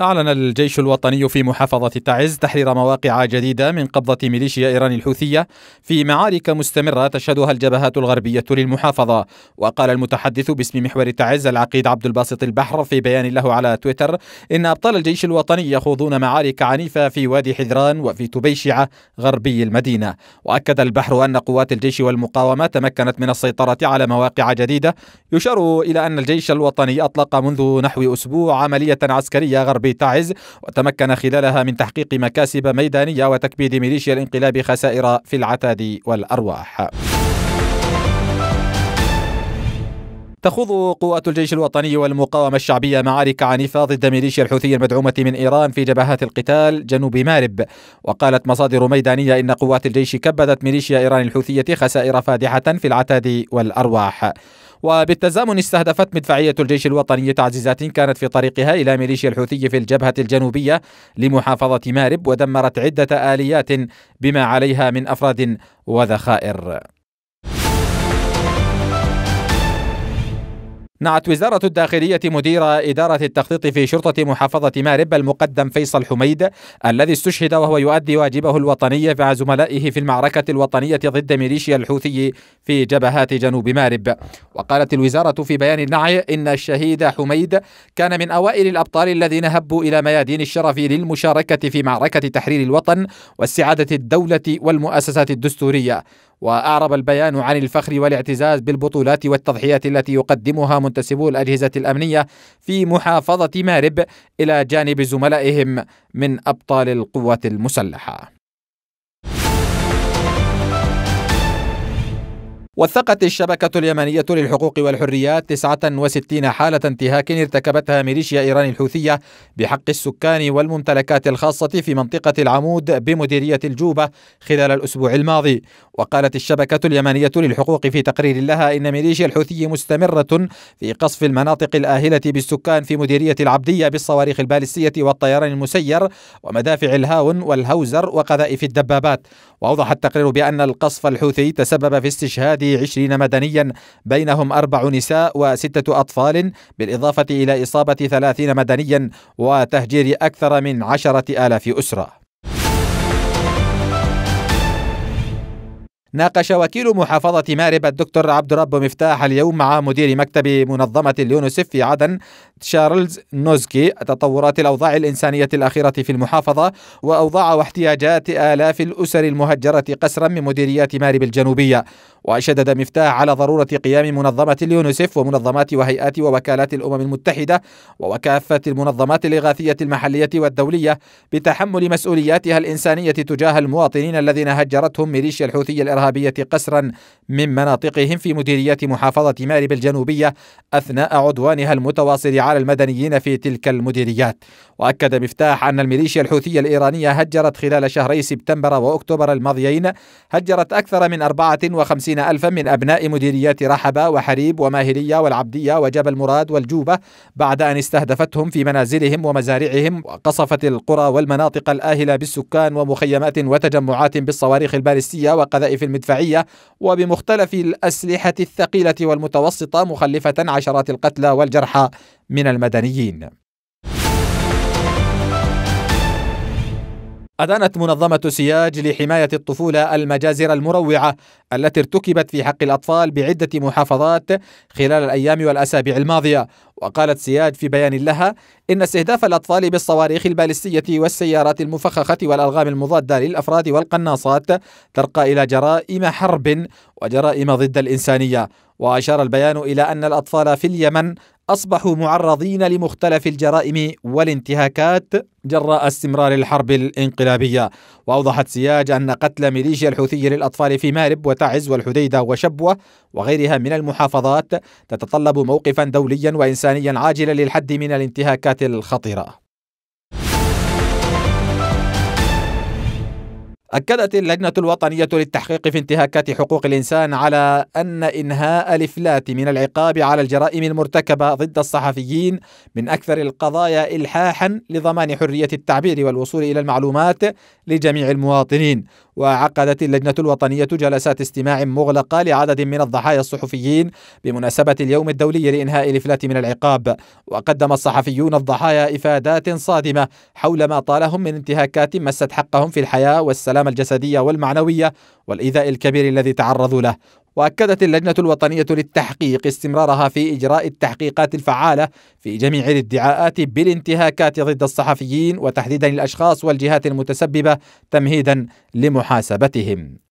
أعلن الجيش الوطني في محافظة تعز تحرير مواقع جديدة من قبضة ميليشيا إيران الحوثية في معارك مستمرة تشهدها الجبهات الغربية للمحافظة وقال المتحدث باسم محور تعز العقيد عبد الباسط البحر في بيان له على تويتر إن أبطال الجيش الوطني يخوضون معارك عنيفة في وادي حذران وفي تبيشعة غربي المدينة وأكد البحر أن قوات الجيش والمقاومة تمكنت من السيطرة على مواقع جديدة يشار إلى أن الجيش الوطني أطلق منذ نحو أسبوع عملية عسكرية غربية حرب تعز وتمكن خلالها من تحقيق مكاسب ميدانية وتكبيد ميليشيا الانقلاب خسائر في العتاد والأرواح تخوض قوة الجيش الوطني والمقاومة الشعبية معارك عنيفة ضد ميليشيا الحوثي المدعومة من إيران في جبهات القتال جنوب مارب وقالت مصادر ميدانية إن قوات الجيش كبدت ميليشيا إيران الحوثية خسائر فادحة في العتاد والأرواح وبالتزامن استهدفت مدفعية الجيش الوطني تعزيزات كانت في طريقها إلى ميليشيا الحوثي في الجبهة الجنوبية لمحافظة مارب ودمرت عدة آليات بما عليها من أفراد وذخائر نعت وزارة الداخلية مدير إدارة التخطيط في شرطة محافظة مارب المقدم فيصل حميد الذي استشهد وهو يؤدي واجبه الوطني مع زملائه في المعركة الوطنية ضد ميليشيا الحوثي في جبهات جنوب مارب وقالت الوزارة في بيان النعي إن الشهيد حميد كان من أوائل الأبطال الذين هبوا إلى ميادين الشرف للمشاركة في معركة تحرير الوطن واستعادة الدولة والمؤسسات الدستورية وأعرب البيان عن الفخر والاعتزاز بالبطولات والتضحيات التي يقدمها منتسبو الأجهزة الأمنية في محافظة مارب إلى جانب زملائهم من أبطال القوات المسلحة وثقت الشبكة اليمنية للحقوق والحريات 69 حالة انتهاك ارتكبتها ميليشيا إيران الحوثية بحق السكان والممتلكات الخاصة في منطقة العمود بمديرية الجوبة خلال الأسبوع الماضي وقالت الشبكة اليمنية للحقوق في تقرير لها إن ميليشيا الحوثي مستمرة في قصف المناطق الآهلة بالسكان في مديرية العبدية بالصواريخ البالستية والطيران المسير ومدافع الهاون والهوزر وقذائف الدبابات وأوضح التقرير بأن القصف الحوثي تسبب في استشهاد عشرين مدنيا بينهم أربع نساء وستة أطفال بالإضافة إلى إصابة ثلاثين مدنيا وتهجير أكثر من عشرة آلاف أسرة ناقش وكيل محافظة مارب الدكتور عبد رب مفتاح اليوم مع مدير مكتب منظمة اليونسيف في عدن تشارلز نوزكي تطورات الأوضاع الإنسانية الأخيرة في المحافظة وأوضاع واحتياجات آلاف الأسر المهجرة قسرا من مديريات مارب الجنوبية وشدد مفتاح على ضرورة قيام منظمة اليونسيف ومنظمات وهيئات ووكالات الأمم المتحدة وكافة المنظمات الإغاثية المحلية والدولية بتحمل مسؤولياتها الإنسانية تجاه المواطنين الذين هجرتهم ميليشيا الحوثي الإرهابية الإرهابية قسرا من مناطقهم في مديرية محافظة مارب الجنوبية أثناء عدوانها المتواصل على المدنيين في تلك المديريات وأكد مفتاح أن الميليشيا الحوثية الإيرانية هجرت خلال شهري سبتمبر وأكتوبر الماضيين هجرت أكثر من 54 ألفا من أبناء مديريات رحبة وحريب وماهلية والعبدية وجبل مراد والجوبة بعد أن استهدفتهم في منازلهم ومزارعهم وقصفت القرى والمناطق الآهلة بالسكان ومخيمات وتجمعات بالصواريخ البالستية وقذائف الميليشيا المدفعية وبمختلف الأسلحة الثقيلة والمتوسطة مخلفة عشرات القتلى والجرحى من المدنيين أدانت منظمة سياج لحماية الطفولة المجازر المروعة التي ارتكبت في حق الأطفال بعدة محافظات خلال الأيام والأسابيع الماضية وقالت سياج في بيان لها إن استهداف الأطفال بالصواريخ البالستية والسيارات المفخخة والألغام المضادة للأفراد والقناصات ترقى إلى جرائم حرب وجرائم ضد الإنسانية وأشار البيان إلى أن الأطفال في اليمن أصبحوا معرضين لمختلف الجرائم والانتهاكات جراء استمرار الحرب الانقلابية وأوضحت سياج أن قتل ميليشيا الحوثي للأطفال في مارب وتعز والحديدة وشبوة وغيرها من المحافظات تتطلب موقفا دوليا وإنسانيا عاجلا للحد من الانتهاكات الخطيرة أكدت اللجنة الوطنية للتحقيق في انتهاكات حقوق الإنسان على أن إنهاء الإفلات من العقاب على الجرائم المرتكبة ضد الصحفيين من أكثر القضايا إلحاحا لضمان حرية التعبير والوصول إلى المعلومات لجميع المواطنين وعقدت اللجنة الوطنية جلسات استماع مغلقة لعدد من الضحايا الصحفيين بمناسبة اليوم الدولي لإنهاء الإفلات من العقاب وقدم الصحفيون الضحايا إفادات صادمة حول ما طالهم من انتهاكات مست حقهم في الحياة والسلامة الجسدية والمعنوية والإيذاء الكبير الذي تعرضوا له واكدت اللجنه الوطنيه للتحقيق استمرارها في اجراء التحقيقات الفعاله في جميع الادعاءات بالانتهاكات ضد الصحفيين وتحديدا الاشخاص والجهات المتسببه تمهيدا لمحاسبتهم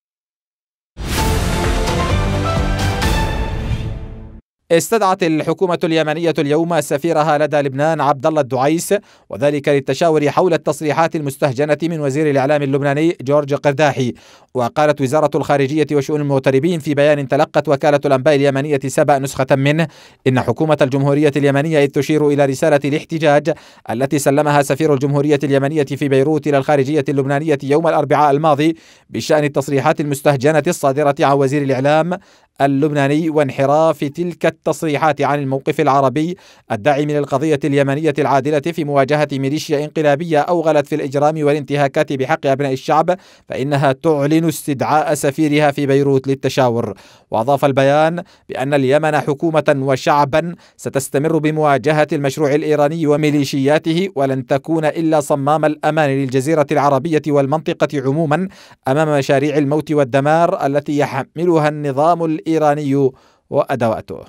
استدعت الحكومة اليمنية اليوم سفيرها لدى لبنان عبد الله الدعيس وذلك للتشاور حول التصريحات المستهجنة من وزير الإعلام اللبناني جورج قرداحي وقالت وزارة الخارجية وشؤون المغتربين في بيان تلقت وكالة الأنباء اليمنية سبأ نسخة منه إن حكومة الجمهورية اليمنية إذ تشير إلى رسالة الاحتجاج التي سلمها سفير الجمهورية اليمنية في بيروت إلى الخارجية اللبنانية يوم الأربعاء الماضي بشأن التصريحات المستهجنة الصادرة عن وزير الإعلام اللبناني وانحراف تلك التصريحات عن الموقف العربي الداعي من القضية اليمنية العادلة في مواجهة ميليشيا انقلابية أوغلت في الإجرام والانتهاكات بحق أبناء الشعب فإنها تعلن استدعاء سفيرها في بيروت للتشاور وأضاف البيان بأن اليمن حكومة وشعبا ستستمر بمواجهة المشروع الإيراني وميليشياته ولن تكون إلا صمام الأمان للجزيرة العربية والمنطقة عموما أمام مشاريع الموت والدمار التي يحملها النظام الإيراني وأدواته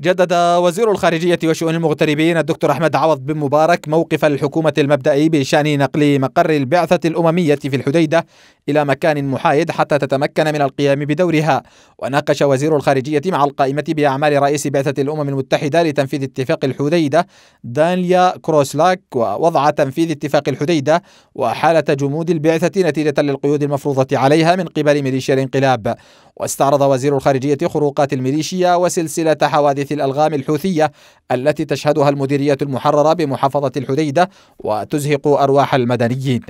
جدد وزير الخارجية وشؤون المغتربين الدكتور أحمد عوض بن مبارك موقف الحكومة المبدئي بشأن نقل مقر البعثة الأممية في الحديدة إلى مكان محايد حتى تتمكن من القيام بدورها وناقش وزير الخارجية مع القائمة بأعمال رئيس بعثة الأمم المتحدة لتنفيذ اتفاق الحديدة دانيا كروسلاك ووضع تنفيذ اتفاق الحديدة وحالة جمود البعثة نتيجة للقيود المفروضة عليها من قبل ميليشيا الانقلاب واستعرض وزير الخارجية خروقات الميليشيا وسلسلة حوادث حادث الألغام الحوثية التي تشهدها المديرية المحررة بمحافظة الحديدة وتزهق أرواح المدنيين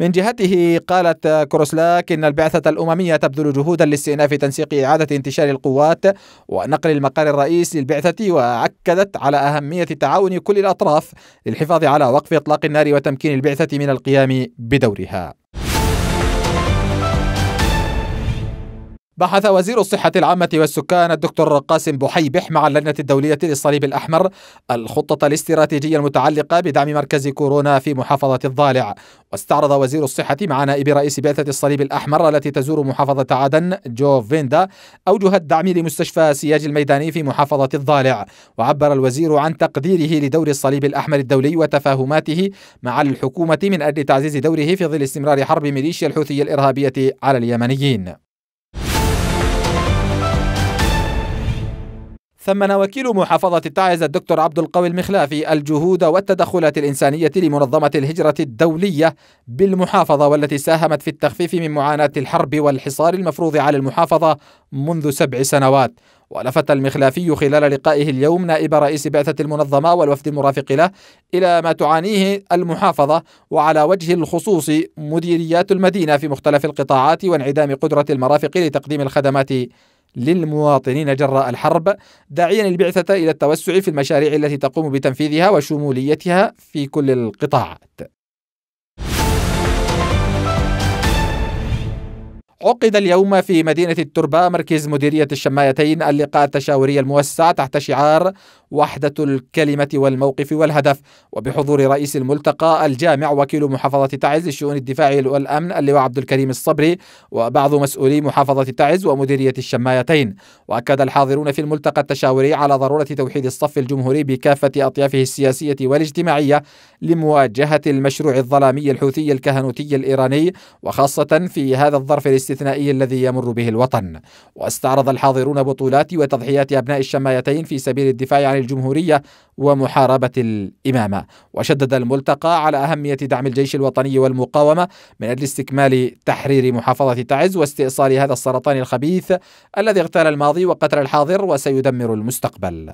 من جهته قالت كروسلاك إن البعثة الأممية تبذل جهودا لاستئناف تنسيق إعادة انتشار القوات ونقل المقر الرئيس للبعثة وأكدت على أهمية تعاون كل الأطراف للحفاظ على وقف إطلاق النار وتمكين البعثة من القيام بدورها بحث وزير الصحة العامة والسكان الدكتور قاسم بحيبح مع اللجنة الدولية للصليب الأحمر الخطة الاستراتيجية المتعلقة بدعم مركز كورونا في محافظة الضالع واستعرض وزير الصحة مع نائب رئيس بعثة الصليب الأحمر التي تزور محافظة عدن جو فيندا أوجه الدعم لمستشفى سياج الميداني في محافظة الضالع وعبر الوزير عن تقديره لدور الصليب الأحمر الدولي وتفاهماته مع الحكومة من أجل تعزيز دوره في ظل استمرار حرب ميليشيا الحوثية الإرهابية على اليمنيين ثمن وكيل محافظة تعز الدكتور عبد القوي المخلافي الجهود والتدخلات الإنسانية لمنظمة الهجرة الدولية بالمحافظة والتي ساهمت في التخفيف من معاناة الحرب والحصار المفروض على المحافظة منذ سبع سنوات ولفت المخلافي خلال لقائه اليوم نائب رئيس بعثة المنظمة والوفد المرافق له إلى ما تعانيه المحافظة وعلى وجه الخصوص مديريات المدينة في مختلف القطاعات وانعدام قدرة المرافق لتقديم الخدمات للمواطنين جراء الحرب داعيا البعثة إلى التوسع في المشاريع التي تقوم بتنفيذها وشموليتها في كل القطاعات عقد اليوم في مدينة التربة مركز مديرية الشمايتين اللقاء التشاوري الموسع تحت شعار وحدة الكلمة والموقف والهدف وبحضور رئيس الملتقى الجامع وكيل محافظة تعز للشؤون الدفاع والأمن اللواء عبد الكريم الصبري وبعض مسؤولي محافظة تعز ومديرية الشمايتين وأكد الحاضرون في الملتقى التشاوري على ضرورة توحيد الصف الجمهوري بكافة أطيافه السياسية والاجتماعية لمواجهة المشروع الظلامي الحوثي الكهنوتي الإيراني وخاصة في هذا الظرف الاستثنائي الذي يمر به الوطن واستعرض الحاضرون بطولات وتضحيات أبناء الشمايتين في سبيل الدفاع عن الجمهورية ومحاربة الإمامة وشدد الملتقى على أهمية دعم الجيش الوطني والمقاومة من أجل استكمال تحرير محافظة تعز واستئصال هذا السرطان الخبيث الذي اغتال الماضي وقتل الحاضر وسيدمر المستقبل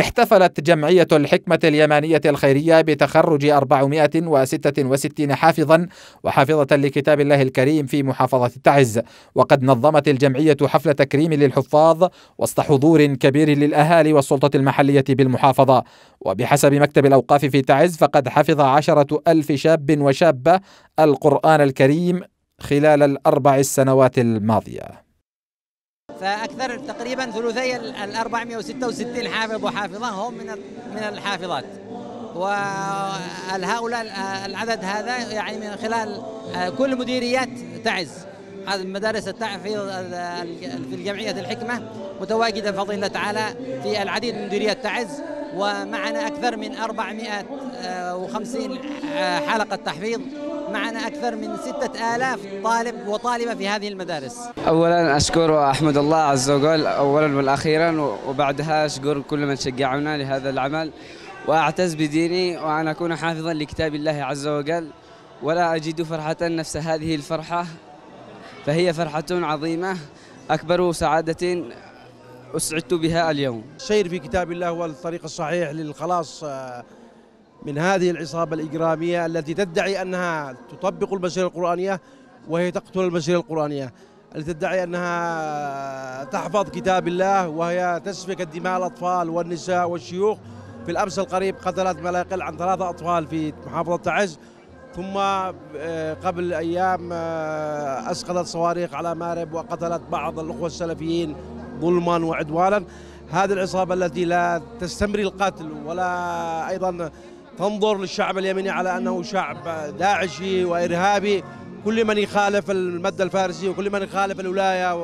احتفلت جمعية الحكمة اليمانية الخيرية بتخرج 466 حافظا وحافظة لكتاب الله الكريم في محافظة تعز وقد نظمت الجمعية حفل تكريم للحفاظ وسط حضور كبير للأهالي والسلطة المحلية بالمحافظة وبحسب مكتب الأوقاف في تعز فقد حفظ عشرة ألف شاب وشابة القرآن الكريم خلال الأربع السنوات الماضية فاكثر تقريبا ثلثي ال 466 حافظ وحافظه هم من من الحافظات وهؤلاء العدد هذا يعني من خلال آه، كل مديريات تعز المدارس التحفيظ في الجمعية الحكمة متواجدة فضيلة تعالى في العديد من مديريات تعز ومعنا أكثر من 450 آه، آه، حلقة تحفيظ معنا أكثر من ستة آلاف طالب وطالبة في هذه المدارس أولا أشكر وأحمد الله عز وجل أولا والأخيرا وبعدها أشكر كل من شجعنا لهذا العمل وأعتز بديني وأن أكون حافظا لكتاب الله عز وجل ولا أجد فرحة نفس هذه الفرحة فهي فرحة عظيمة أكبر سعادة أسعدت بها اليوم السير في كتاب الله هو الطريق الصحيح للخلاص آه، من هذه العصابة الإجرامية التي تدعي أنها تطبق المسيرة القرآنية وهي تقتل المسيرة القرآنية التي تدعي أنها تحفظ كتاب الله وهي تسفك الدماء الأطفال والنساء والشيوخ في الأمس القريب قتلت ما لا يقل عن ثلاثة أطفال في محافظة تعز ثم آه، قبل أيام آه، أسقطت صواريخ على مارب وقتلت بعض الأخوة السلفيين ظلما وعدوانا هذه العصابة التي لا تستمر القتل ولا أيضا تنظر للشعب اليمني على أنه شعب داعشي وإرهابي كل من يخالف المد الفارسي وكل من يخالف الولاية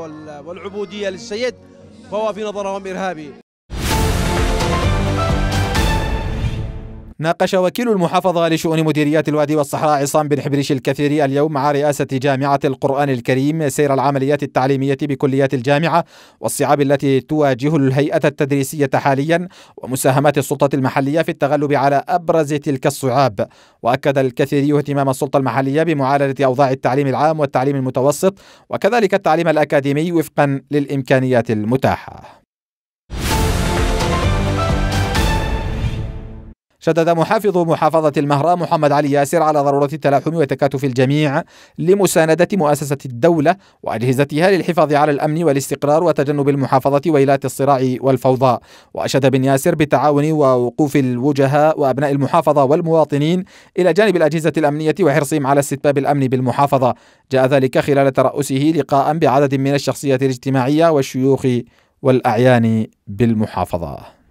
والعبودية للسيد فهو في نظرهم إرهابي ناقش وكيل المحافظة لشؤون مديريات الوادي والصحراء عصام بن حبريش الكثيري اليوم مع رئاسة جامعة القرآن الكريم سير العمليات التعليمية بكليات الجامعة والصعاب التي تواجه الهيئة التدريسية حاليا ومساهمات السلطة المحلية في التغلب على أبرز تلك الصعاب وأكد الكثيري اهتمام السلطة المحلية بمعالجة أوضاع التعليم العام والتعليم المتوسط وكذلك التعليم الأكاديمي وفقا للإمكانيات المتاحة شدد محافظ محافظة المهرة محمد علي ياسر على ضرورة التلاحم وتكاتف الجميع لمساندة مؤسسة الدولة وأجهزتها للحفاظ على الأمن والاستقرار وتجنب المحافظة ويلات الصراع والفوضى وأشاد بن ياسر بالتعاون ووقوف الوجهاء وأبناء المحافظة والمواطنين إلى جانب الأجهزة الأمنية وحرصهم على استتباب الأمن بالمحافظة جاء ذلك خلال ترأسه لقاء بعدد من الشخصيات الاجتماعية والشيوخ والأعيان بالمحافظة